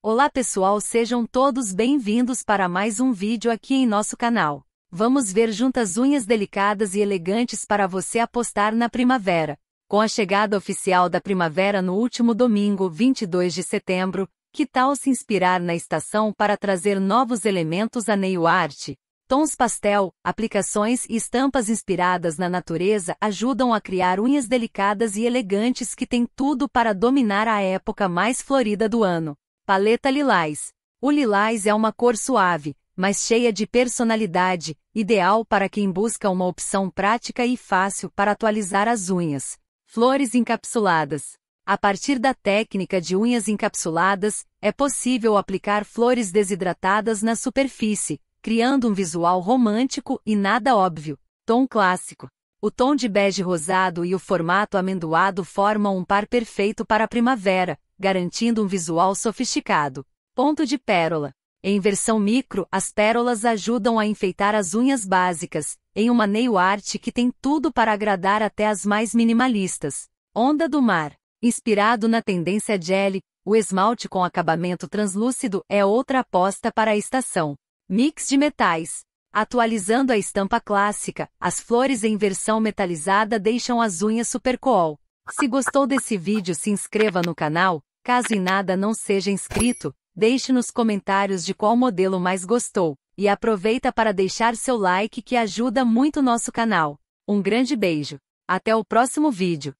Olá pessoal, sejam todos bem-vindos para mais um vídeo aqui em nosso canal. Vamos ver juntas unhas delicadas e elegantes para você apostar na primavera. Com a chegada oficial da primavera no último domingo, 22 de setembro, que tal se inspirar na estação para trazer novos elementos à nail art? Tons pastel, aplicações e estampas inspiradas na natureza ajudam a criar unhas delicadas e elegantes que têm tudo para dominar a época mais florida do ano. Paleta Lilás. O lilás é uma cor suave, mas cheia de personalidade, ideal para quem busca uma opção prática e fácil para atualizar as unhas. Flores encapsuladas. A partir da técnica de unhas encapsuladas, é possível aplicar flores desidratadas na superfície, criando um visual romântico e nada óbvio. Tom clássico. O tom de bege rosado e o formato amendoado formam um par perfeito para a primavera, garantindo um visual sofisticado. Ponto de pérola. Em versão micro, as pérolas ajudam a enfeitar as unhas básicas, em uma nail art que tem tudo para agradar até as mais minimalistas. Onda do mar. Inspirado na tendência jelly, o esmalte com acabamento translúcido é outra aposta para a estação. Mix de metais. Atualizando a estampa clássica, as flores em versão metalizada deixam as unhas supercool. Se gostou desse vídeo, se inscreva no canal, Caso em nada não seja inscrito, deixe nos comentários de qual modelo mais gostou, e aproveita para deixar seu like que ajuda muito nosso canal. Um grande beijo! Até o próximo vídeo!